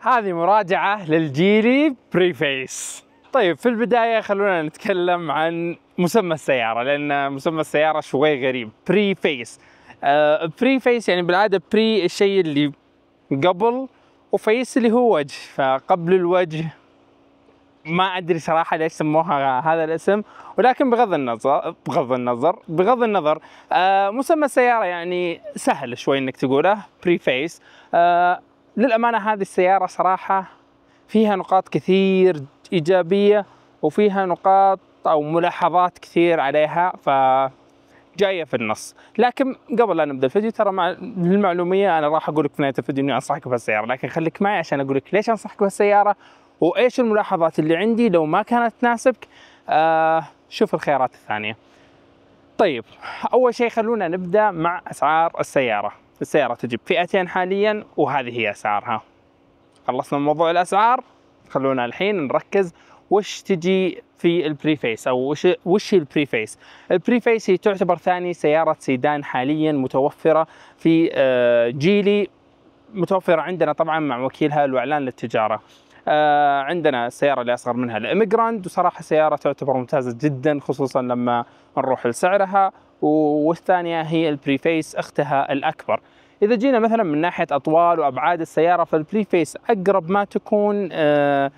هذه مراجعة للجيلي بريفيس طيب في البداية خلونا نتكلم عن مسمى السيارة لأن مسمى السيارة شوي غريب بريفيس بريفيس آه، يعني بالعادة بري الشيء اللي قبل وفيس اللي هو وجه فقبل الوجه ما ادري صراحه ليش سموها هذا الاسم ولكن بغض النظر بغض النظر بغض النظر آه مسمى السياره يعني سهل شوي انك تقوله بريفيس آه للأمانة هذه السيارة صراحة فيها نقاط كثير إيجابية وفيها نقاط أو ملاحظات كثير عليها ف جايه في النص لكن قبل لا نبدا الفيديو ترى مع للمعلوميه انا راح اقول لك في نهايه الفيديو اني انصحك بهالسياره لكن خليك معي عشان اقول لك ليش انصحك بهالسياره وايش الملاحظات اللي عندي لو ما كانت تناسبك آه شوف الخيارات الثانيه طيب اول شيء خلونا نبدا مع اسعار السياره السيارة تجيب فئتين حاليا وهذه هي أسعارها خلصنا من موضوع الأسعار خلونا الحين نركز وش تجي في البريفيس او وش وش البريفيس؟ البريفيس هي تعتبر ثاني سياره سيدان حاليا متوفره في آه، جيلي متوفره عندنا طبعا مع وكيلها الاعلان للتجاره. آه، عندنا السياره اللي اصغر منها الاميجراند وصراحه سياره تعتبر ممتازه جدا خصوصا لما نروح لسعرها والثانيه هي البريفيس اختها الاكبر. اذا جينا مثلا من ناحيه اطوال وابعاد السياره فالبلي فيس اقرب ما تكون آه،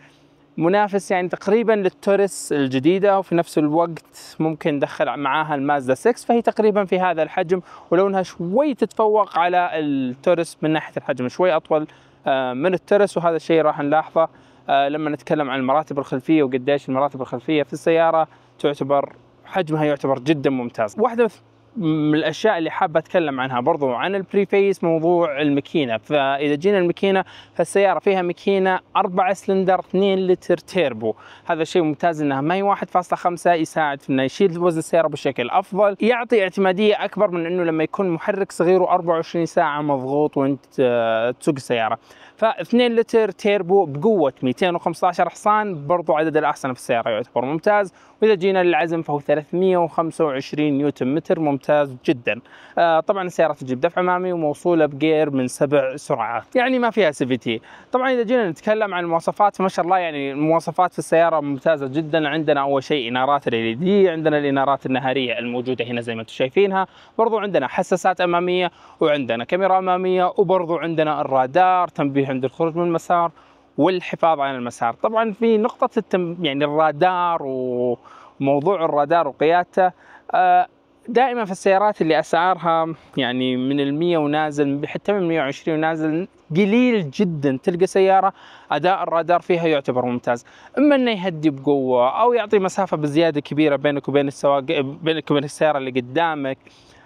منافس يعني تقريبا للتورس الجديده وفي نفس الوقت ممكن ندخل معاها المازدا 6 فهي تقريبا في هذا الحجم ولونها شوي تتفوق على التورس من ناحيه الحجم شوي اطول آه، من التورس وهذا الشيء راح نلاحظه آه، لما نتكلم عن المراتب الخلفيه وقديش المراتب الخلفيه في السياره تعتبر حجمها يعتبر جدا ممتاز. واحده من الاشياء اللي حاب اتكلم عنها برضو عن البريفيس موضوع الماكينه فاذا جينا الماكينه فالسياره فيها ماكينه 4 سلندر 2 لتر تيربو هذا شيء ممتاز انها ما هي 1.5 يساعد في انه يشيل وزن السياره بشكل افضل يعطي اعتماديه اكبر من انه لما يكون محرك صغير و24 ساعه مضغوط وانت تسوق السياره ف2 لتر تيربو بقوه 215 حصان برضو عدد الاحصنه في السياره يعتبر ممتاز واذا جينا للعزم فهو 325 نيوتن متر ممتاز جدا آه، طبعا السياره تجيب دفع امامي وموصوله بجير من سبع سرعات يعني ما فيها سي في تي طبعا اذا جينا نتكلم عن المواصفات ما شاء الله يعني المواصفات في السياره ممتازه جدا عندنا اول شيء انارات الـ دي عندنا الانارات النهاريه الموجوده هنا زي ما انتم شايفينها برضو عندنا حساسات اماميه وعندنا كاميرا اماميه وبرضو عندنا الرادار تنبيه عند الخروج من المسار والحفاظ على المسار طبعا في نقطة التم يعني الرادار وموضوع الرادار وقيادته آه، دائما في السيارات اللي اسعارها يعني من المية 100 ونازل حتى من 120 ونازل قليل جدا تلقى سياره اداء الرادار فيها يعتبر ممتاز، اما انه يهدي بقوه او يعطي مسافه بزياده كبيره بينك وبين السواق بينك وبين السياره اللي قدامك،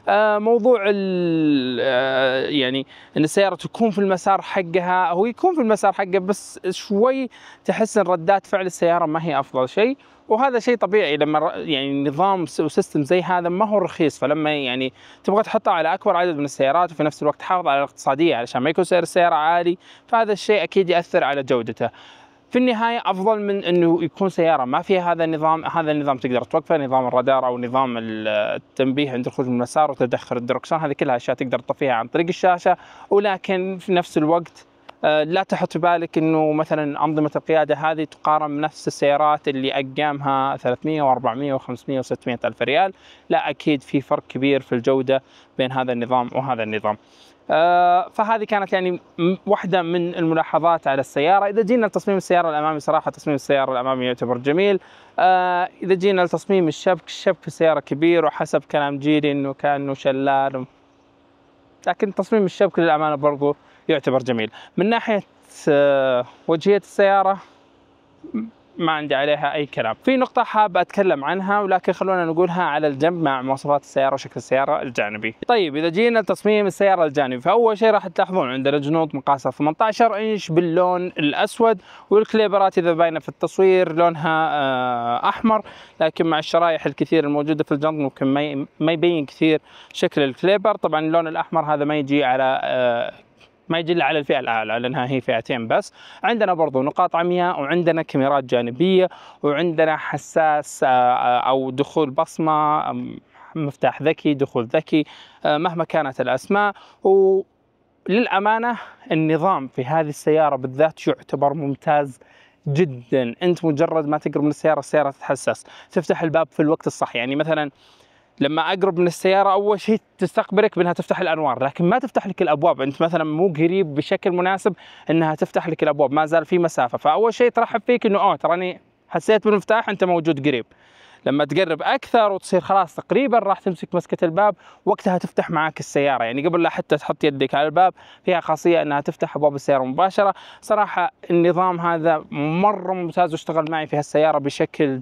آه، موضوع آه، يعني ان السياره تكون في المسار حقها هو يكون في المسار حقه بس شوي تحس ان ردات فعل السياره ما هي افضل شيء وهذا شيء طبيعي لما يعني نظام وسيستم زي هذا ما هو رخيص فلما يعني تبغى تحطه على اكبر عدد من السيارات وفي نفس الوقت تحافظ على الاقتصاديه علشان ما يكون سعر السياره عالي فهذا الشيء اكيد ياثر على جودته في النهايه افضل من انه يكون سياره ما فيها هذا النظام هذا النظام تقدر توقفه نظام الرادار او نظام التنبيه عند الخروج من المسار وتدخل الدركسون هذه كلها اشياء تقدر تطفيها عن طريق الشاشه ولكن في نفس الوقت آه، لا تحط في بالك انه مثلا انظمه القياده هذه تقارن بنفس السيارات اللي اقامها 300 و400 و500 و600 الف ريال لا اكيد في فرق كبير في الجوده بين هذا النظام وهذا النظام آه، فهذه كانت يعني واحدة من الملاحظات على السيارة إذا جينا لتصميم السيارة الأمامي صراحة تصميم السيارة الأمامي يعتبر جميل آه، إذا جينا لتصميم الشبك الشبك في السيارة كبير وحسب كلام جيري أنه كأنه شلال لكن تصميم الشبك للأمانة برضو يعتبر جميل من ناحية آه، وجهية السيارة ما عندي عليها اي كلام في نقطه حاب اتكلم عنها ولكن خلونا نقولها على الجنب مع مواصفات السياره وشكل السياره الجانبي طيب اذا جينا لتصميم السياره الجانبي فاول شيء راح تلاحظون عندنا جنوط مقاسها 18 انش باللون الاسود والكليبرات اذا باينه في التصوير لونها آه، احمر لكن مع الشرايح الكثير الموجوده في الجنط ممكن ما يبين كثير شكل الكليبر طبعا اللون الاحمر هذا ما يجي على آه، ما يجي على الفئه الاعلى لانها هي فئتين بس عندنا برضو نقاط عمياء وعندنا كاميرات جانبيه وعندنا حساس آه، آه، او دخول بصمه مفتاح ذكي دخول ذكي آه، مهما كانت الاسماء و للأمانة النظام في هذه السيارة بالذات يعتبر ممتاز جدا انت مجرد ما تقرب من السياره السياره تتحسس تفتح الباب في الوقت الصح يعني مثلا لما اقرب من السياره اول شيء تستقبلك بانها تفتح الانوار لكن ما تفتح لك الابواب انت مثلا مو قريب بشكل مناسب انها تفتح لك الابواب ما زال في مسافه فاول شيء ترحب فيك انه اوه تراني حسيت بالمفتاح انت موجود قريب لما تقرب اكثر وتصير خلاص تقريبا راح تمسك مسكه الباب وقتها تفتح معاك السياره يعني قبل لا حتى تحط يدك على الباب فيها خاصيه انها تفتح ابواب السياره مباشره صراحه النظام هذا مره ممتاز واشتغل معي في هالسياره بشكل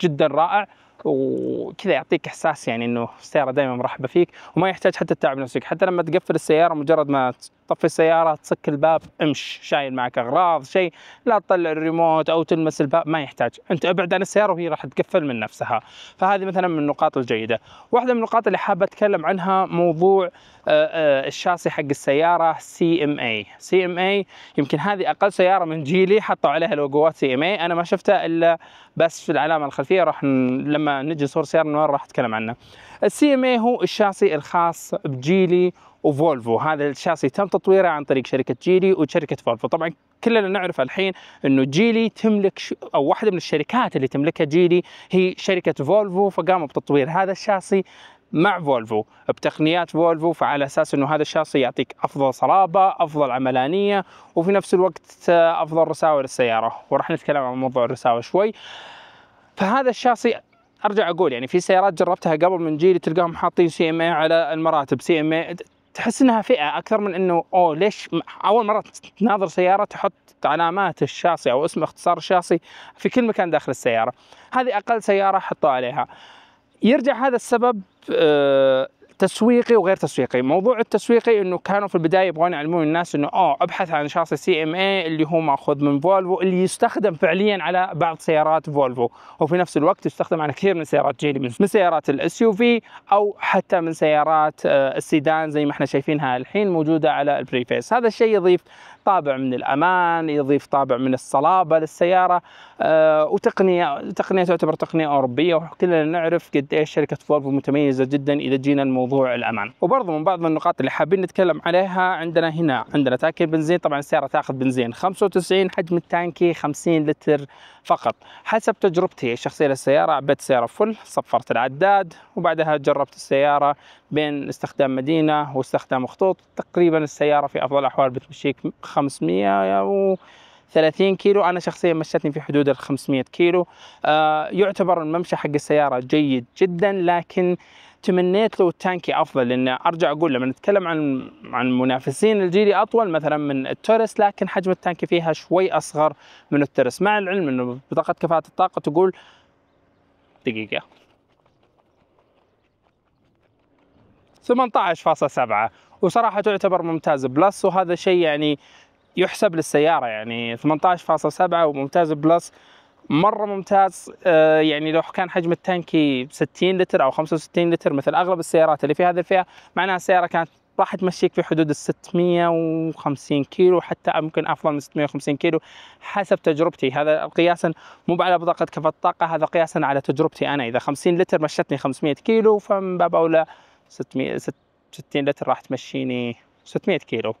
جدا رائع وكذا يعطيك احساس يعني انه السياره دائما مرحبه فيك وما يحتاج حتى تتعب نفسك حتى لما تقفل السياره مجرد ما طفي السيارة تسك الباب امش شايل معك أغراض شيء لا تطلع الريموت أو تلمس الباب ما يحتاج أنت ابعد عن السيارة وهي راح تقفل من نفسها فهذه مثلا من النقاط الجيدة واحدة من النقاط اللي حابة أتكلم عنها موضوع آه، آه، الشاصي حق السيارة سي ام اي سي ام اي يمكن هذه أقل سيارة من جيلي حطوا عليها لوجوات سي ام اي أنا ما شفتها إلا بس في العلامة الخلفية راح لما نجي نصور سيارة من راح أتكلم عنها السي ام اي هو الشاصي الخاص بجيلي وفولفو هذا الشاسي تم تطويره عن طريق شركه جيلي وشركه فولفو طبعا كلنا نعرف الحين انه جيلي تملك او واحده من الشركات اللي تملكها جيلي هي شركه فولفو فقاموا بتطوير هذا الشاسي مع فولفو بتقنيات فولفو فعلى اساس انه هذا الشاصي يعطيك افضل صلابه، افضل عملانيه وفي نفس الوقت افضل رساوه للسياره، وراح نتكلم عن موضوع الرساوه شوي. فهذا الشاصي ارجع اقول يعني في سيارات جربتها قبل من جيلي تلقاهم حاطين سي ام اي على المراتب، سي ام اي تحس انها فئه اكثر من انه اوه ليش اول مره تناظر سياره تحط علامات الشاصي او اسم اختصار الشاصي في كل مكان داخل السياره هذه اقل سياره حطوا عليها يرجع هذا السبب آه، تسويقي وغير تسويقي موضوع التسويقي انه كانوا في البدايه يبغون يعلمون الناس انه اه ابحث عن شاصي سي ام اي اللي هو ماخوذ من فولفو اللي يستخدم فعليا على بعض سيارات فولفو وفي نفس الوقت يستخدم على كثير من سيارات جيلي من سيارات الاس يو في او حتى من سيارات آه، السيدان زي ما احنا شايفينها الحين موجوده على البريفيس هذا الشيء يضيف طابع من الامان يضيف طابع من الصلابه للسياره أه وتقنيه تقنيه تعتبر تقنيه اوروبيه وكلنا نعرف قد ايش شركه فولفو متميزه جدا اذا جينا الموضوع موضوع الامان وبرضه من بعض النقاط اللي حابين نتكلم عليها عندنا هنا عندنا تانكي بنزين طبعا السياره تاخذ بنزين 95 حجم التانكي 50 لتر فقط حسب تجربتي الشخصيه للسياره عبيت السياره فل صفرت العداد وبعدها جربت السياره بين استخدام مدينه واستخدام خطوط تقريبا السياره في افضل الاحوال بتمشيك 500 و 30 كيلو انا شخصيا مشتني في حدود ال 500 كيلو آه يعتبر الممشى حق السياره جيد جدا لكن تمنيت لو التانكي افضل لان ارجع اقول لما نتكلم عن عن منافسين الجيلي اطول مثلا من التورس لكن حجم التانكي فيها شوي اصغر من التورس مع العلم انه بطاقه كفاءه الطاقه تقول دقيقه 18.7 وصراحه تعتبر ممتازه بلس وهذا شيء يعني يحسب للسياره يعني 18.7 وممتازه بلس مره ممتاز آه، يعني لو كان حجم التانكي 60 لتر او 65 لتر مثل اغلب السيارات اللي في هذه الفئه معناها السياره كانت راح تمشيك في حدود ال 650 كيلو حتى ممكن افضل من 650 كيلو حسب تجربتي هذا قياسا مو على بطاقه كفاءه الطاقه هذا قياسا على تجربتي انا اذا 50 لتر مشتني 500 كيلو فمن باب اولى 600 60 لتر راح تمشيني 600 كيلو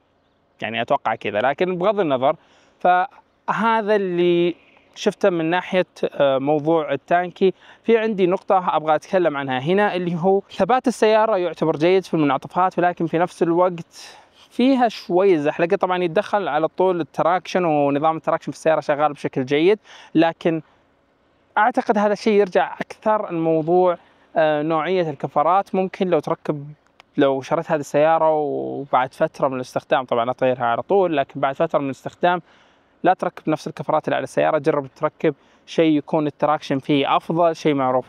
يعني اتوقع كذا لكن بغض النظر فهذا اللي شفته من ناحية آه، موضوع التانكي في عندي نقطة أبغى أتكلم عنها هنا اللي هو ثبات السيارة يعتبر جيد في المنعطفات ولكن في نفس الوقت فيها شوي زحلقه طبعا يتدخل على طول التراكشن ونظام التراكشن في السياره شغال بشكل جيد لكن اعتقد هذا الشيء يرجع اكثر الموضوع آه، نوعيه الكفرات ممكن لو تركب لو شريت هذه السياره وبعد فتره من الاستخدام طبعا اطيرها على طول لكن بعد فتره من الاستخدام لا تركب نفس الكفرات اللي على السياره جرب تركب شيء يكون التراكشن فيه افضل شيء معروف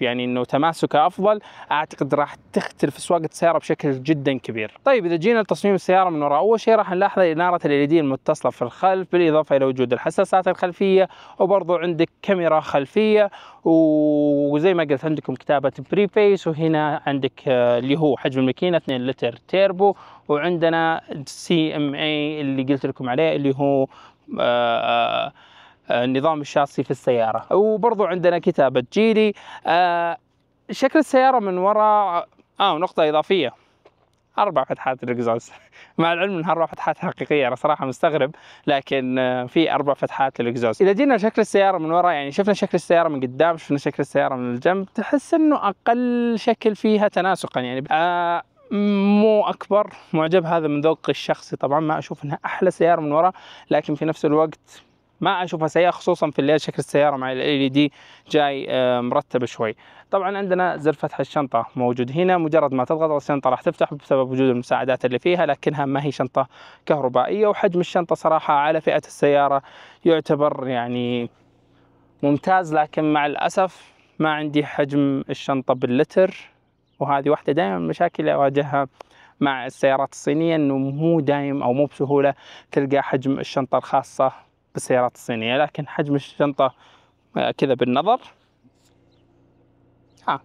يعني انه تماسكه افضل اعتقد راح تختلف سواقه السياره بشكل جدا كبير طيب اذا جينا لتصميم السياره من وراء اول شيء راح نلاحظ اناره ال e المتصله في الخلف بالاضافه الى وجود الحساسات الخلفيه وبرضو عندك كاميرا خلفيه وزي ما قلت عندكم كتابه بري فيس وهنا عندك آه، اللي هو حجم الماكينه 2 لتر تيربو وعندنا سي ام اي اللي قلت لكم عليه اللي هو آه، آه، آه، النظام الشاصي في السيارة وبرضو عندنا كتابة جيلي شكل السيارة من وراء اه نقطة إضافية اربع فتحات الاكزوز مع العلم انها اربع فتحات حقيقيه انا صراحه مستغرب لكن في اربع فتحات للاكزوز اذا جينا شكل السياره من وراء يعني شفنا شكل السياره من قدام شفنا شكل السياره من الجنب تحس انه اقل شكل فيها تناسقا يعني آه مو اكبر معجب هذا من ذوقي الشخصي طبعا ما اشوف انها احلى سياره من ورا لكن في نفس الوقت ما اشوفها سيئه خصوصا في الليل شكل السياره مع ال LED دي جاي آه، مرتب شوي طبعا عندنا زر فتح الشنطه موجود هنا مجرد ما تضغط الشنطه راح تفتح بسبب وجود المساعدات اللي فيها لكنها ما هي شنطه كهربائيه وحجم الشنطه صراحه على فئه السياره يعتبر يعني ممتاز لكن مع الاسف ما عندي حجم الشنطه باللتر وهذه واحدة دائما من المشاكل اللي أواجهها مع السيارات الصينية أنه مو دايم أو مو بسهولة تلقى حجم الشنطة الخاصة بالسيارات الصينية لكن حجم الشنطة آه، كذا بالنظر ها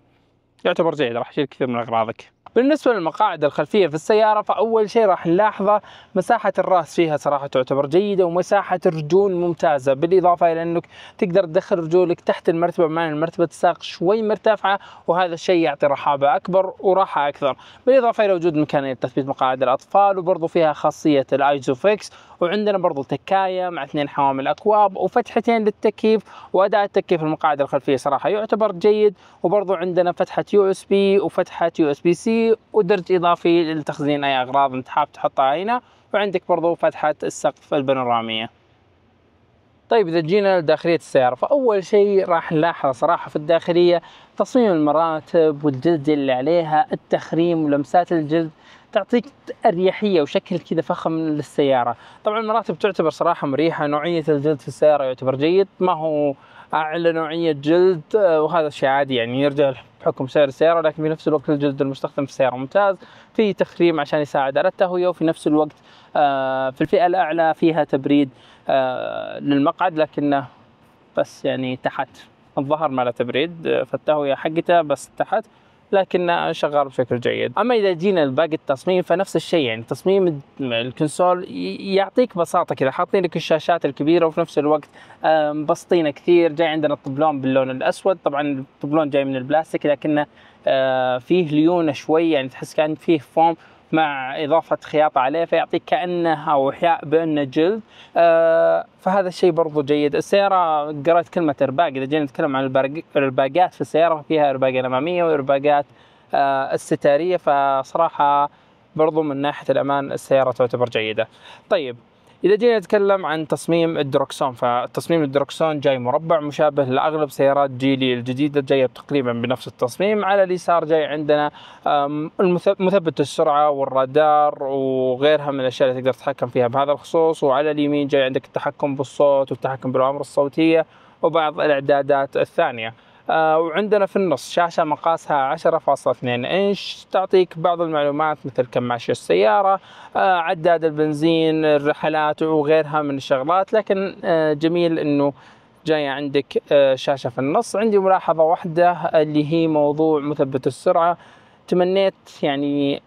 يعتبر جيد راح يشيل كثير من أغراضك بالنسبة للمقاعد الخلفية في السيارة فأول شيء راح نلاحظه مساحة الراس فيها صراحة تعتبر جيدة ومساحة الرجول ممتازة بالإضافة إلى أنك تقدر تدخل رجولك تحت المرتبة بمعنى مرتبة الساق شوي مرتفعة وهذا الشيء يعطي رحابة أكبر وراحة أكثر بالإضافة إلى وجود مكان تثبيت مقاعد الأطفال وبرضو فيها خاصية الأيزوفيكس وعندنا برضو تكاية مع اثنين حوامل أكواب وفتحتين للتكييف وأداء التكييف المقاعد الخلفية صراحة يعتبر جيد وبرضو عندنا فتحة يو اس بي وفتحة يو اس بي سي ودرج إضافي لتخزين أي أغراض أنت حاب تحطها هنا وعندك برضو فتحة السقف البانورامية طيب اذا جينا لداخليه السياره فاول شيء راح نلاحظه صراحه في الداخليه تصميم المراتب والجلد اللي عليها التخريم ولمسات الجلد تعطيك اريحيه وشكل كذا فخم للسياره طبعا المراتب تعتبر صراحه مريحه نوعيه الجلد في السياره يعتبر جيد ما هو اعلى نوعيه جلد آه، وهذا شيء عادي يعني يرجع بحكم سعر السياره لكن في نفس الوقت الجلد المستخدم في السياره ممتاز في تخريم عشان يساعد على التهويه وفي نفس الوقت آه، في الفئه الاعلى فيها تبريد آه، للمقعد لكنه بس يعني تحت الظهر ما له تبريد فالتهويه حقته بس تحت لكن شغال بشكل جيد اما اذا جينا لباقي التصميم فنفس الشيء يعني تصميم الكونسول يعطيك بساطه كذا حاطين لك الشاشات الكبيره وفي نفس الوقت مبسطينه كثير جاي عندنا الطبلون باللون الاسود طبعا الطبلون جاي من البلاستيك لكنه آه، فيه ليونه شوي يعني تحس كان فيه فوم مع إضافة خياطة عليه فيعطيك كأنه أو بين بأنه جلد آه، فهذا الشيء برضو جيد السيارة قرأت كلمة إرباق إذا جينا نتكلم عن الإرباقات في السيارة فيها إرباقة الأمامية وإرباقات آه، الستارية فصراحة برضو من ناحية الأمان السيارة تعتبر جيدة طيب اذا جينا نتكلم عن تصميم الدركسون فتصميم الدروكسون جاي مربع مشابه لاغلب سيارات جيلي الجديده جايه تقريبا بنفس التصميم على اليسار جاي عندنا مثبت السرعه والرادار وغيرها من الاشياء اللي تقدر تتحكم فيها بهذا الخصوص وعلى اليمين جاي عندك التحكم بالصوت والتحكم بالاوامر الصوتيه وبعض الاعدادات الثانيه آه، وعندنا في النص شاشة مقاسها 10.2 إنش تعطيك بعض المعلومات مثل كم ماشية السيارة آه، عداد البنزين الرحلات وغيرها من الشغلات لكن آه، جميل أنه جاية عندك شاشة في النص عندي ملاحظة واحدة اللي هي موضوع مثبت السرعة تمنيت يعني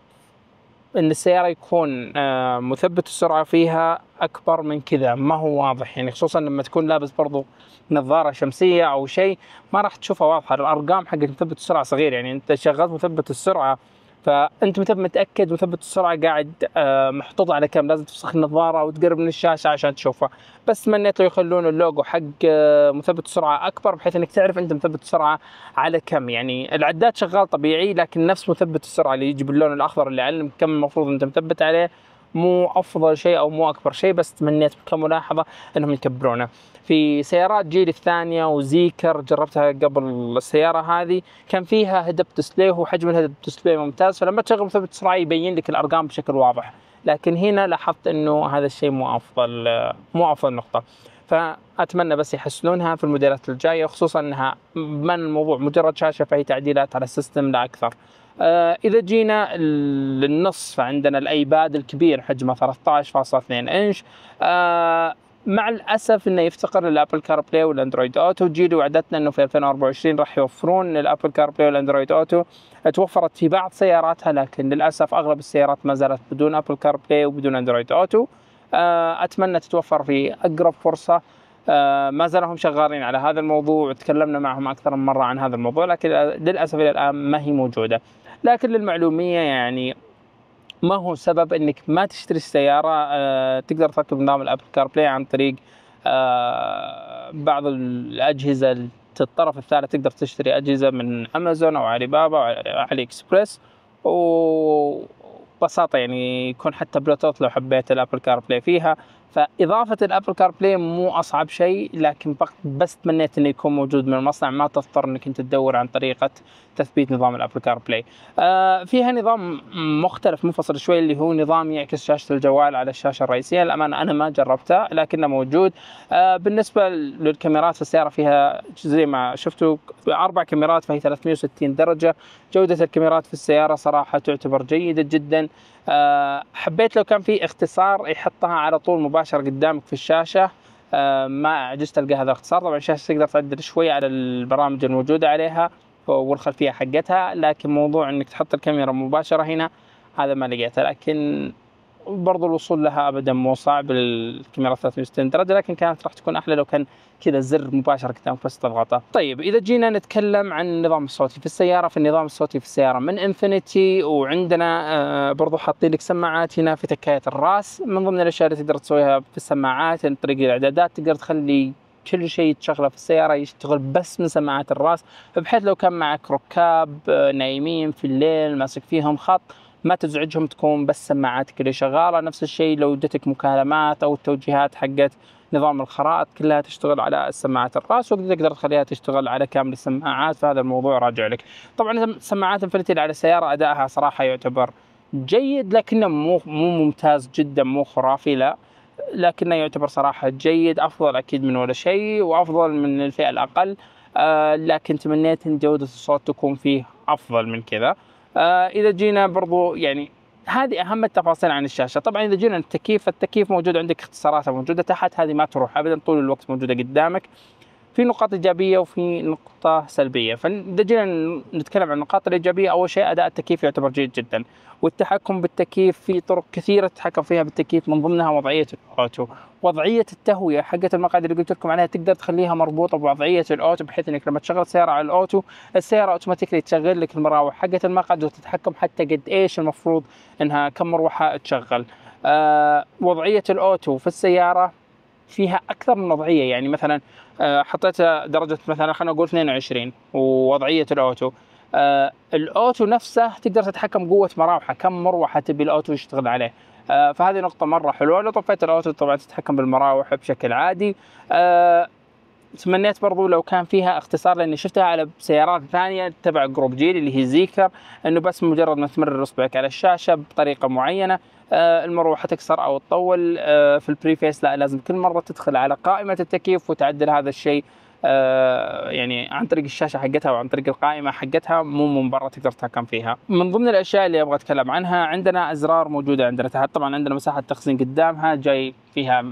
ان السياره يكون آه، مثبت السرعه فيها اكبر من كذا ما هو واضح يعني خصوصا لما تكون لابس برضو نظاره شمسيه او شيء ما راح تشوفها واضحه الارقام حق مثبت السرعه صغير يعني انت شغلت مثبت السرعه فانت متى متاكد وثبت السرعه قاعد آه، محطوط على كم لازم تفسخ النظاره وتقرب من الشاشه عشان تشوفها بس تمنيت لو يخلون اللوجو حق آه، مثبت السرعه اكبر بحيث انك تعرف انت مثبت السرعه على كم يعني العداد شغال طبيعي لكن نفس مثبت السرعه اللي يجي باللون الاخضر اللي علم كم المفروض انت مثبت عليه مو افضل شيء او مو اكبر شيء بس تمنيت كملاحظه انهم يكبرونه في سيارات جيل الثانيه وزيكر جربتها قبل السياره هذه كان فيها هدب ديسبلاي وحجم الهدب ديسبلاي ممتاز فلما تشغل ثبت سرعه يبين لك الارقام بشكل واضح لكن هنا لاحظت انه هذا الشيء مو افضل مو افضل نقطه فاتمنى بس يحسنونها في الموديلات الجايه خصوصا انها من الموضوع مجرد شاشه فهي تعديلات على السيستم لا اكثر آه، اذا جينا للنص فعندنا الايباد الكبير حجمه 13.2 انش آه، مع الاسف انه يفتقر للابل كار بلاي والاندرويد اوتو جيل وعدتنا انه في 2024 راح يوفرون الابل كار بلاي والاندرويد اوتو توفرت في بعض سياراتها لكن للاسف اغلب السيارات ما زالت بدون ابل كار بلاي وبدون اندرويد اوتو آه، اتمنى تتوفر في اقرب فرصه ما زالهم شغالين على هذا الموضوع وتكلمنا معهم اكثر من مره عن هذا الموضوع لكن للاسف الى الان ما هي موجوده لكن للمعلوميه يعني ما هو سبب انك ما تشتري السياره آه، تقدر تركب نظام الابل كار بلاي عن طريق آه، بعض الاجهزه الطرف الثالث تقدر تشتري اجهزه من امازون او علي بابا او علي اكسبرس وبساطة يعني يكون حتى بلوتوث لو حبيت الابل كار بلاي فيها فاضافه الابل كار بلاي مو اصعب شيء لكن بس تمنيت انه يكون موجود من المصنع ما تضطر انك انت تدور عن طريقه تثبيت نظام الابل كار بلاي. آه فيها نظام مختلف منفصل شوي اللي هو نظام يعكس شاشه الجوال على الشاشه الرئيسيه للامانه انا ما جربته لكنه موجود. آه بالنسبه للكاميرات في السياره فيها زي ما شفتوا اربع كاميرات فهي 360 درجه. جوده الكاميرات في السياره صراحه تعتبر جيده جدا. آه، حبيت لو كان في اختصار يحطها على طول مباشره قدامك في الشاشه آه، ما عجزت القى هذا الاختصار طبعا الشاشه تقدر تعدل شوي على البرامج الموجوده عليها والخلفيه حقتها لكن موضوع انك تحط الكاميرا مباشره هنا هذا ما لقيته لكن وبرضه الوصول لها ابدا مو صعب الكاميرا 360 درجه لكن كانت راح تكون احلى لو كان كذا زر مباشر قدامك بس تضغطه. طيب اذا جينا نتكلم عن النظام الصوتي في السياره في النظام الصوتي في السياره من انفينيتي وعندنا آه، برضه حاطين لك سماعات هنا في تكايه الراس من ضمن الاشياء اللي تقدر تسويها في السماعات عن يعني طريق الاعدادات تقدر تخلي كل شيء تشغله في السياره يشتغل بس من سماعات الراس بحيث لو كان معك ركاب آه، نايمين في الليل ماسك فيهم خط ما تزعجهم تكون بس سماعاتك اللي شغاله نفس الشيء لو جتك مكالمات او التوجيهات حقت نظام الخرائط كلها تشتغل على سماعات الراس وقد تقدر تخليها تشتغل على كامل السماعات فهذا الموضوع راجع لك طبعا سماعات انفنتي على السياره ادائها صراحه يعتبر جيد لكنه مو مو ممتاز جدا مو خرافي لا لكنه يعتبر صراحه جيد افضل اكيد من ولا شيء وافضل من الفئه الاقل آه لكن تمنيت ان جوده الصوت تكون فيه افضل من كذا آه اذا جينا برضو يعني هذه اهم التفاصيل عن الشاشه طبعا اذا جينا التكييف التكييف موجود عندك اختصاراته موجوده تحت هذه ما تروح ابدا طول الوقت موجوده قدامك في نقاط ايجابيه وفي نقطه سلبيه فاذا جينا نتكلم عن النقاط الايجابيه اول شيء اداء التكييف يعتبر جيد جدا والتحكم بالتكييف في طرق كثيره تتحكم فيها بالتكييف من ضمنها وضعيه الاوتو وضعيه التهويه حقت المقعد اللي قلت لكم عليها تقدر تخليها مربوطه بوضعيه الاوتو بحيث انك لما تشغل السياره على الاوتو السياره اوتوماتيكلي تشغل لك المراوح حقت المقعد وتتحكم حتى قد ايش المفروض انها كم مروحه تشغل آه وضعيه الاوتو في السياره فيها اكثر من وضعيه يعني مثلا آه، حطيتها درجه مثلا خلينا نقول 22 ووضعيه الاوتو آه، الاوتو نفسه تقدر تتحكم قوه مراوحه كم مروحه تبي الاوتو يشتغل عليه آه، فهذه نقطه مره حلوه لو طفيت الاوتو طبعا تتحكم بالمراوح بشكل عادي تمنيت برضو لو كان فيها اختصار لاني شفتها على سيارات ثانيه تبع جروب جيل اللي هي زيكر انه بس مجرد ما تمرر اصبعك على الشاشه بطريقه معينه آه، المروحه تكسر او تطول آه، في البريفيس لا لازم كل مره تدخل على قائمه التكييف وتعدل هذا الشيء آه، يعني عن طريق الشاشه حقتها وعن طريق القائمه حقتها مو من برا تقدر تتحكم فيها. من ضمن الاشياء اللي ابغى اتكلم عنها عندنا ازرار موجوده عندنا تحت طبعا عندنا مساحه تخزين قدامها جاي فيها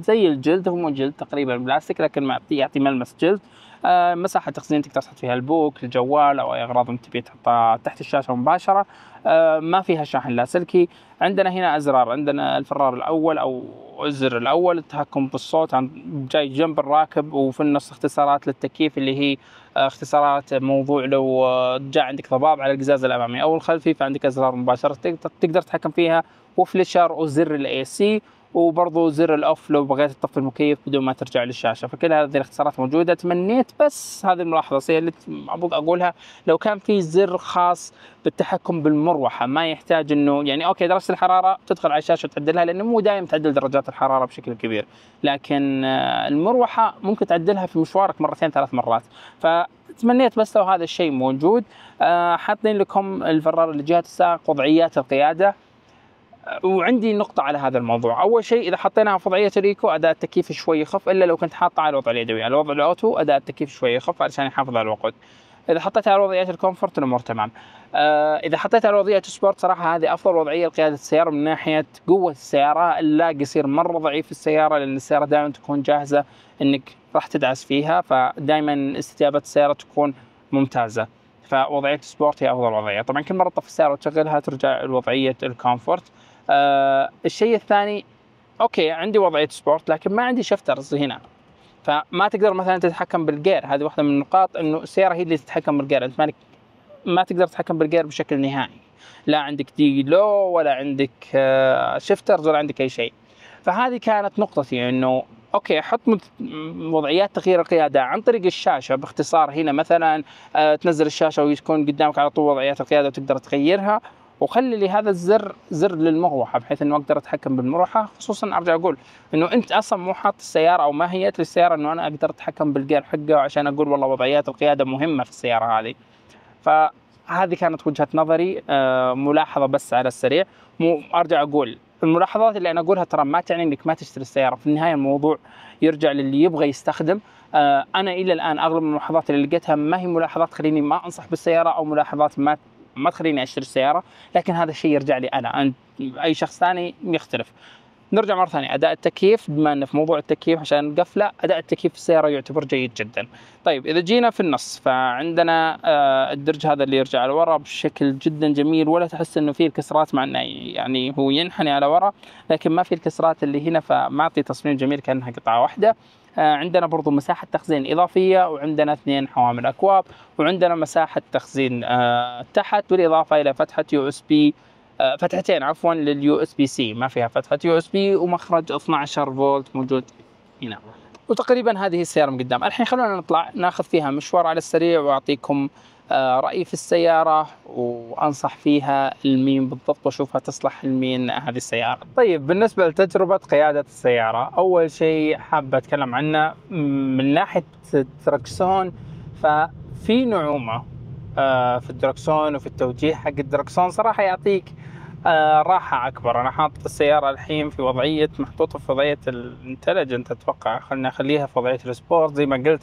زي الجلد هو جلد تقريبا بلاستيك لكن يعطي ملمس جلد آه، مساحه تخزين تقدر تحط فيها البوك الجوال او اي اغراض انت تبي تحطها تحت الشاشه مباشره آه، ما فيها شاحن لاسلكي عندنا هنا ازرار عندنا الفرار الاول او الزر الاول التحكم بالصوت عن جاي جنب الراكب وفي النص اختصارات للتكييف اللي هي آه، اختصارات موضوع لو جاء عندك ضباب على القزاز الامامي او الخلفي فعندك ازرار مباشره تقدر تقدر تتحكم فيها وفليشر وزر الاي سي وبرضه زر الاوف لو بغيت تطفي المكيف بدون ما ترجع للشاشه فكل هذه الاختصارات موجوده تمنيت بس هذه الملاحظه السيئه اللي اقولها لو كان في زر خاص بالتحكم بالمروحه ما يحتاج انه يعني اوكي درجه الحراره تدخل على الشاشه وتعدلها لانه مو دايم تعدل درجات الحراره بشكل كبير لكن آه، المروحه ممكن تعدلها في مشوارك مرتين ثلاث مرات ف تمنيت بس لو هذا الشيء موجود آه حاطين لكم الفرار اللي جهه السائق وضعيات القياده وعندي نقطة على هذا الموضوع، أول شيء إذا حطيناها في وضعية الإيكو أداء التكييف شوي يخف إلا لو كنت حاطها على الوضع اليدوي، على الوضع الأوتو أداء التكييف شوي يخف علشان يحافظ على الوقود. إذا حطيتها على وضعية الكومفورت الأمور تمام. آه إذا حطيتها على وضعية السبورت صراحة هذه أفضل وضعية لقيادة السيارة من ناحية قوة السيارة، اللاج يصير مرة ضعيف في السيارة لأن السيارة دائما تكون جاهزة إنك راح تدعس فيها فدائما استجابة السيارة تكون ممتازة. فوضعيه السبورت هي افضل وضعيه طبعا كل مره تطفي السياره وتشغلها ترجع لوضعيه الكومفورت آه الشيء الثاني اوكي عندي وضعيه سبورت لكن ما عندي شفترز هنا فما تقدر مثلا تتحكم بالجير هذه واحده من النقاط انه السياره هي اللي تتحكم بالجير انت مالك ما تقدر تتحكم بالجير بشكل نهائي لا عندك دي لو ولا عندك آه شفترز ولا عندك اي شيء فهذه كانت نقطتي انه اوكي حط وضعيات تغيير القياده عن طريق الشاشه باختصار هنا مثلا آه تنزل الشاشه ويكون قدامك على طول وضعيات القياده وتقدر تغيرها وخلي لي هذا الزر زر للمروحه بحيث انه اقدر اتحكم بالمروحه خصوصا ارجع اقول انه انت اصلا مو حاط السياره او ما هي السياره انه انا اقدر اتحكم بالجير حقه عشان اقول والله وضعيات القياده مهمه في السياره هذه فهذه كانت وجهه نظري آه، ملاحظه بس على السريع مو ارجع اقول الملاحظات اللي انا اقولها ترى ما تعني انك ما تشتري السياره في النهايه الموضوع يرجع للي يبغى يستخدم آه، انا الى الان اغلب الملاحظات اللي لقيتها ما هي ملاحظات تخليني ما انصح بالسياره او ملاحظات ما ما تخليني اشتري السياره لكن هذا الشيء يرجع لي انا اي شخص ثاني يختلف نرجع مره ثانيه اداء التكييف بما انه في موضوع التكييف عشان نقفله اداء التكييف في السياره يعتبر جيد جدا طيب اذا جينا في النص فعندنا آه، الدرج هذا اللي يرجع لورا بشكل جدا جميل ولا تحس انه فيه الكسرات مع انه يعني هو ينحني على ورا لكن ما في الكسرات اللي هنا فمعطي تصميم جميل كانها قطعه واحده آه، عندنا برضو مساحة تخزين إضافية وعندنا اثنين حوامل أكواب وعندنا مساحة تخزين آه، تحت بالإضافة إلى فتحة يو اس بي آه، فتحتين عفوا لليو اس بي سي ما فيها فتحه يو اس بي ومخرج 12 فولت موجود هنا وتقريبا هذه السياره من قدام الحين خلونا نطلع ناخذ فيها مشوار على السريع واعطيكم آه، رايي في السياره وانصح فيها المين بالضبط واشوفها تصلح المين هذه السياره طيب بالنسبه لتجربه قياده السياره اول شيء حاب اتكلم عنه من ناحيه الدركسون ففي نعومه آه، في الدركسون وفي التوجيه حق الدركسون صراحه يعطيك آه راحة أكبر أنا حاطط السيارة الحين في وضعية محطوطة في وضعية الانتليجنت أتوقع خلنا أخليها في وضعية السبورت زي ما قلت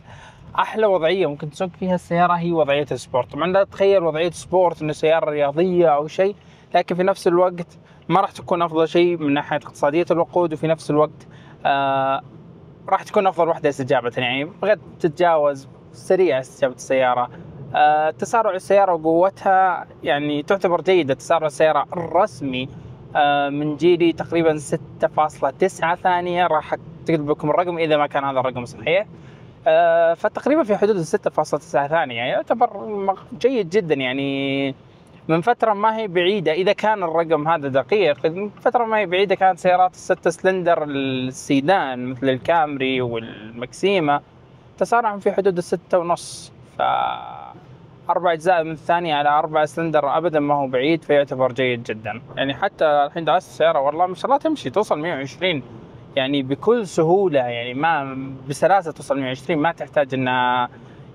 أحلى وضعية ممكن تسوق فيها السيارة هي وضعية السبورت طبعا لا تتخيل وضعية سبورت إنه سيارة رياضية أو شيء لكن في نفس الوقت ما راح تكون أفضل شيء من ناحية اقتصادية الوقود وفي نفس الوقت آه راح تكون أفضل وحدة استجابة يعني بغيت تتجاوز سريعة استجابة السيارة آه، تسارع السيارة وقوتها يعني تعتبر جيدة تسارع السيارة الرسمي آه، من جيلي تقريبا 6.9 ثانية راح تكتب لكم الرقم إذا ما كان هذا الرقم صحيح آه، فتقريبا في حدود 6.9 ثانية يعني يعتبر جيد جدا يعني من فترة ما هي بعيدة إذا كان الرقم هذا دقيق من فترة ما هي بعيدة كانت سيارات الستة سلندر السيدان مثل الكامري والمكسيمة تسارعهم في حدود الستة ونص ف أربع أجزاء من الثانية على أربع سلندر أبدا ما هو بعيد فيعتبر جيد جدا يعني حتى الحين درست السيارة والله ما شاء الله تمشي توصل 120 يعني بكل سهولة يعني ما بسلاسة توصل 120 ما تحتاج أنها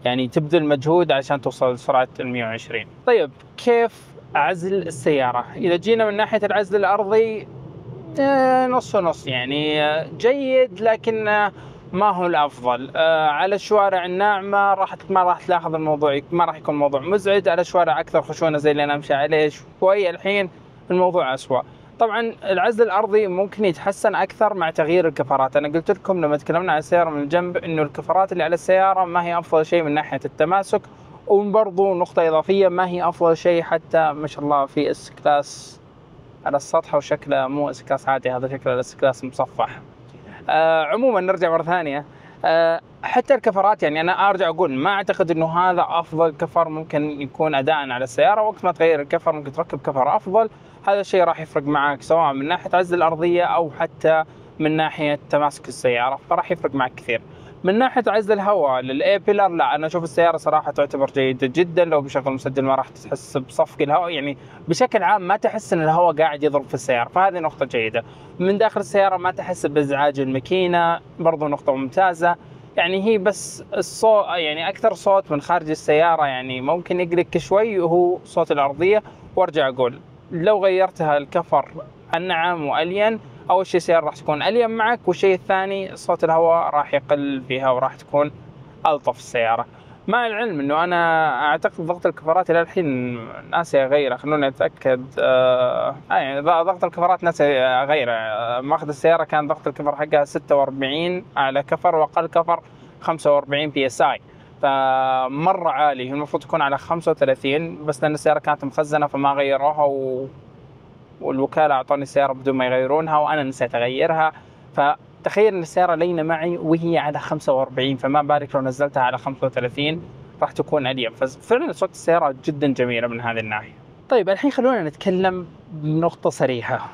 يعني تبذل مجهود عشان توصل سرعه ال 120 طيب كيف عزل السيارة إذا جينا من ناحية العزل الأرضي آه، نص نص يعني آه، جيد لكن آه، ما هو الافضل آه على الشوارع الناعمه راح ما راح تلاحظ الموضوع ما راح يكون موضوع مزعج على شوارع اكثر خشونه زي اللي انا امشي عليه شوي الحين الموضوع اسوء طبعا العزل الارضي ممكن يتحسن اكثر مع تغيير الكفرات انا قلت لكم لما تكلمنا عن السياره من الجنب انه الكفرات اللي على السياره ما هي افضل شيء من ناحيه التماسك وبرضو نقطة إضافية ما هي أفضل شيء حتى ما شاء الله في اس كلاس على السطح وشكله مو اس كلاس عادي هذا شكله اس كلاس مصفح آه، عموما نرجع مره ثانيه آه، حتى الكفرات يعني انا ارجع اقول ما اعتقد انه هذا افضل كفر ممكن يكون اداء على السياره وقت ما تغير الكفر ممكن تركب كفر افضل هذا الشيء راح يفرق معك سواء من ناحيه عزل الارضيه او حتى من ناحيه تماسك السياره فراح يفرق معك كثير من ناحيه عزل الهواء للاي بيلر لا انا اشوف السياره صراحه تعتبر جيده جدا لو بشغل مسجل ما راح تحس بصفق الهواء يعني بشكل عام ما تحس ان الهواء قاعد يضرب في السياره فهذه نقطه جيده من داخل السياره ما تحس بازعاج الماكينه برضو نقطه ممتازه يعني هي بس الصوت يعني اكثر صوت من خارج السياره يعني ممكن يقلك شوي وهو صوت الارضيه وارجع اقول لو غيرتها الكفر انعم والين اول شيء السياره راح تكون الين معك والشيء الثاني صوت الهواء راح يقل فيها وراح تكون الطف السياره مع العلم انه انا اعتقد ضغط الكفرات الى الحين ناسي اغيره خلوني اتاكد آه, آه، يعني ضغط الكفرات ناسي اغيره ماخذ السياره كان ضغط الكفر حقها 46 اعلى كفر واقل كفر 45 بي اس اي فمره عالي المفروض تكون على 35 بس لان السياره كانت مخزنه فما غيروها و والوكاله اعطوني السياره بدون ما يغيرونها وانا نسيت اغيرها فتخيل ان السياره لينه معي وهي على 45 فما بالك لو نزلتها على 35 راح تكون اليم ففعلا صوت السياره جدا جميله من هذه الناحيه. طيب الحين خلونا نتكلم بنقطه صريحه.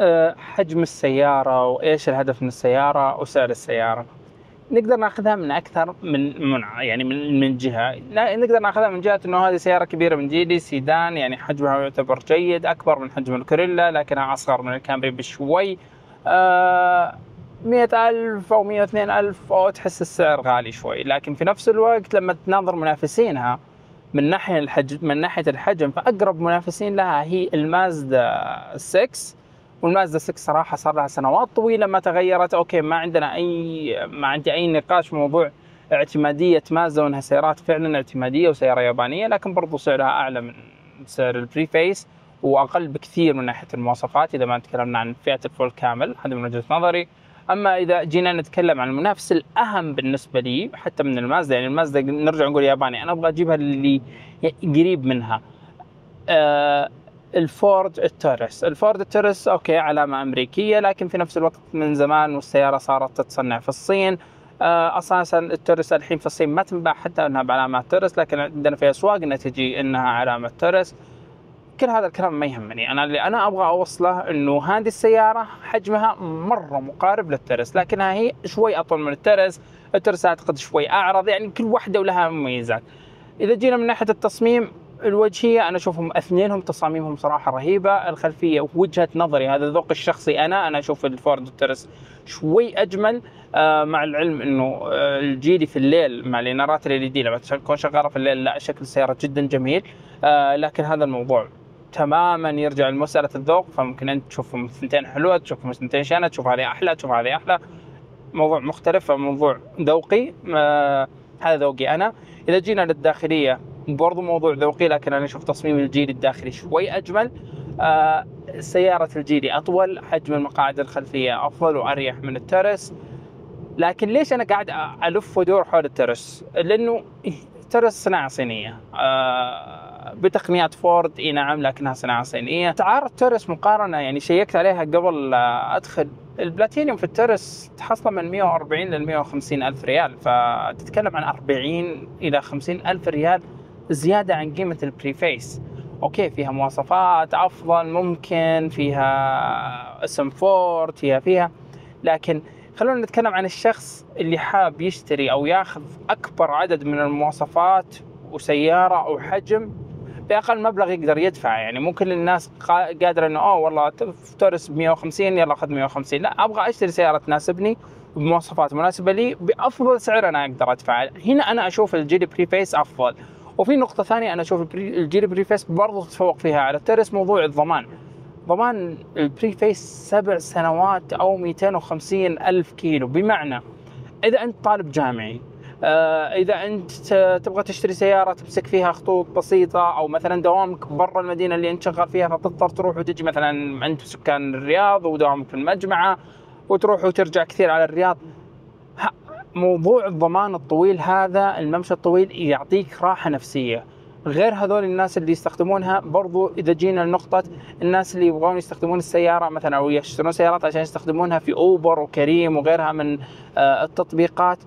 أه حجم السياره وايش الهدف من السياره وسعر السياره. نقدر ناخذها من اكثر من منع يعني من من جهه نقدر ناخذها من جهه انه هذه سياره كبيره من جيلي سيدان يعني حجمها يعتبر جيد اكبر من حجم الكوريلا لكنها اصغر من الكامري بشوي آه مئة ألف أو مئة واثنين ألف أو تحس السعر غالي شوي لكن في نفس الوقت لما تناظر منافسينها من ناحية الحجم من ناحية الحجم فأقرب منافسين لها هي المازدا 6 والمازدا 6 صراحه صار لها سنوات طويله ما تغيرت اوكي ما عندنا اي ما عندي اي نقاش في موضوع اعتماديه مازدا وانها سيارات فعلا اعتماديه وسياره يابانيه لكن برضو سعرها اعلى من سعر البري فيس واقل بكثير من ناحيه المواصفات اذا ما تكلمنا عن فئه الفول كامل هذا من وجهه نظري اما اذا جينا نتكلم عن المنافس الاهم بالنسبه لي حتى من المازدا يعني المازدا نرجع نقول ياباني انا ابغى اجيبها اللي قريب منها أه الفورد التورس الفورد التورس اوكي علامه امريكيه لكن في نفس الوقت من زمان والسياره صارت تتصنع في الصين آه، اساسا التورس الحين في الصين ما تنباع حتى انها بعلامات تورس لكن عندنا في اسواقنا تجي انها علامه تورس كل هذا الكلام ما يهمني انا اللي انا ابغى اوصله انه هذه السياره حجمها مره مقارب للترس لكنها هي شوي اطول من الترس الترس اعتقد شوي اعرض يعني كل واحده ولها مميزات اذا جينا من ناحيه التصميم الوجهيه انا اشوفهم اثنينهم تصاميمهم صراحه رهيبه الخلفيه وجهه نظري هذا الذوق الشخصي انا انا اشوف الفورد ترس شوي اجمل آه مع العلم انه آه الجيلي في الليل مع الانارات اللي دي لما تكون شغاله في الليل لا شكل السياره جدا جميل آه لكن هذا الموضوع تماما يرجع لمساله الذوق فممكن انت تشوف اثنتين حلوه تشوف اثنتين شينه تشوف هذه احلى تشوف هذه احلى موضوع مختلف فموضوع ذوقي آه، هذا ذوقي انا اذا جينا للداخليه برضو موضوع ذوقي لكن انا اشوف تصميم الجيل الداخلي شوي اجمل آه سيارة الجيلي اطول حجم المقاعد الخلفية افضل واريح من الترس لكن ليش انا قاعد الف ودور حول الترس لانه ترس صناعة صينية آه بتقنيات فورد اي نعم لكنها صناعة صينية اسعار الترس مقارنة يعني شيكت عليها قبل آه ادخل البلاتينيوم في الترس تحصله من 140 ل 150 الف ريال فتتكلم عن 40 الى 50 الف ريال زياده عن قيمه البريفيس اوكي فيها مواصفات افضل ممكن فيها اسم فورد فيها فيها لكن خلونا نتكلم عن الشخص اللي حاب يشتري او ياخذ اكبر عدد من المواصفات وسياره او حجم باقل مبلغ يقدر يدفع يعني مو كل الناس قادره انه اوه والله تورس ب 150 يلا خذ 150 لا ابغى اشتري سياره تناسبني بمواصفات مناسبه لي بافضل سعر انا اقدر ادفعه هنا انا اشوف الجيلي بريفيس افضل وفي نقطة ثانية أنا أشوف الجيل بري فيس برضه تتفوق فيها على التيرس موضوع الضمان ضمان البري فيس سبع سنوات أو 250 ألف كيلو بمعنى إذا أنت طالب جامعي آه، اذا انت تبغى تشتري سياره تمسك فيها خطوط بسيطه او مثلا دوامك برا المدينه اللي انت شغال فيها فتضطر تروح وتجي مثلا عند سكان الرياض ودوامك في المجمعه وتروح وترجع كثير على الرياض موضوع الضمان الطويل هذا الممشى الطويل يعطيك راحه نفسيه غير هذول الناس اللي يستخدمونها برضو اذا جينا لنقطه الناس اللي يبغون يستخدمون السياره مثلا او يشترون سيارات عشان يستخدمونها في اوبر وكريم وغيرها من آه، التطبيقات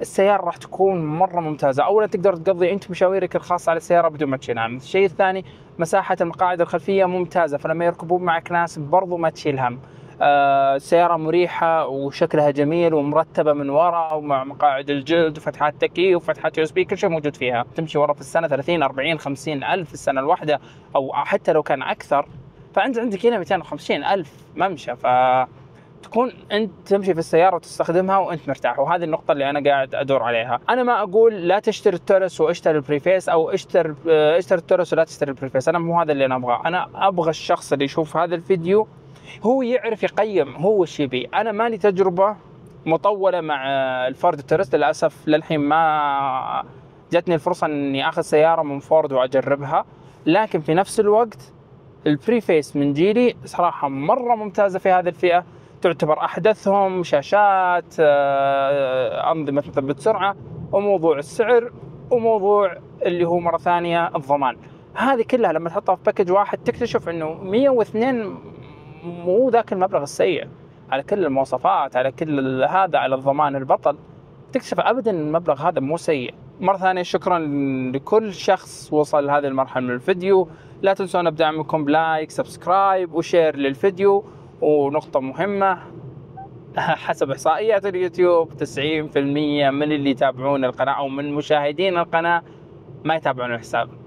السياره راح تكون مره ممتازه اولا تقدر تقضي انت مشاويرك الخاصه على السياره بدون ما تشيلها الشيء الثاني مساحه المقاعد الخلفيه ممتازه فلما يركبون معك ناس برضو ما تشيل هم آه، سيارة مريحة وشكلها جميل ومرتبة من ورا ومع مقاعد الجلد وفتحات تكييف وفتحات يو اس بي كل شيء موجود فيها تمشي ورا في السنة 30 40 50 ألف السنة الواحدة أو حتى لو كان أكثر فأنت عندك هنا 250 ألف ممشى ف تكون انت تمشي في السياره وتستخدمها وانت مرتاح وهذه النقطه اللي انا قاعد ادور عليها انا ما اقول لا تشتري التورس واشتري البريفيس او اشتري آه، اشتري التورس ولا تشتري البريفيس انا مو هذا اللي انا ابغاه انا ابغى الشخص اللي يشوف هذا الفيديو هو يعرف يقيم هو وش يبي انا مالي تجربه مطوله مع الفورد تورست للاسف للحين ما جاتني الفرصه اني اخذ سياره من فورد واجربها لكن في نفس الوقت البريفيس من جيلي صراحه مره ممتازه في هذه الفئه تعتبر احدثهم شاشات آه، انظمه مثبت سرعه وموضوع السعر وموضوع اللي هو مره ثانيه الضمان هذه كلها لما تحطها في باكج واحد تكتشف انه 102 مو ذاك المبلغ السيء على كل المواصفات على كل هذا على الضمان البطل تكتشف ابدا المبلغ هذا مو سيء مرة ثانية شكرا لكل شخص وصل لهذه المرحلة من الفيديو لا تنسون بدعمكم بلايك سبسكرايب وشير للفيديو ونقطة مهمة حسب إحصائيات اليوتيوب 90% من اللي يتابعون القناة أو من مشاهدين القناة ما يتابعون الحساب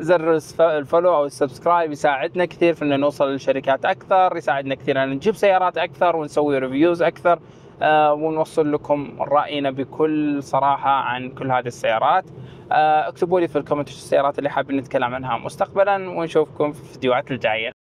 زر الفولو او السبسكرايب يساعدنا كثير في ان نوصل لشركات اكثر يساعدنا كثير ان نجيب سيارات اكثر ونسوي ريفيوز اكثر آه، ونوصل لكم راينا بكل صراحه عن كل هذه السيارات آه، اكتبوا لي في الكومنت السيارات اللي حابين نتكلم عنها مستقبلا ونشوفكم في الفيديوهات الجايه